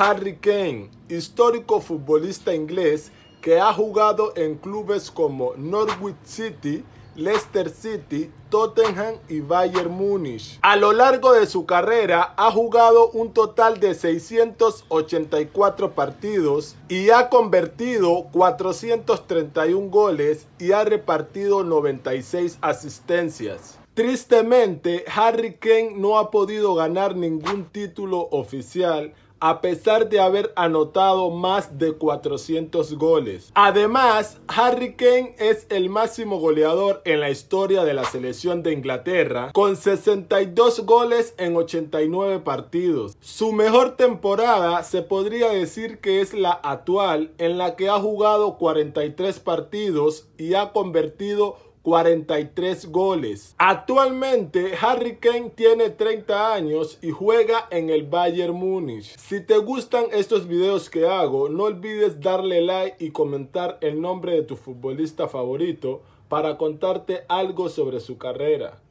Harry Kane, histórico futbolista inglés que ha jugado en clubes como Norwich City, Leicester City, Tottenham y Bayern Múnich. A lo largo de su carrera ha jugado un total de 684 partidos y ha convertido 431 goles y ha repartido 96 asistencias. Tristemente, Harry Kane no ha podido ganar ningún título oficial a pesar de haber anotado más de 400 goles. Además, Harry Kane es el máximo goleador en la historia de la selección de Inglaterra, con 62 goles en 89 partidos. Su mejor temporada se podría decir que es la actual, en la que ha jugado 43 partidos y ha convertido 43 goles. Actualmente Harry Kane tiene 30 años y juega en el Bayern Múnich. Si te gustan estos videos que hago, no olvides darle like y comentar el nombre de tu futbolista favorito para contarte algo sobre su carrera.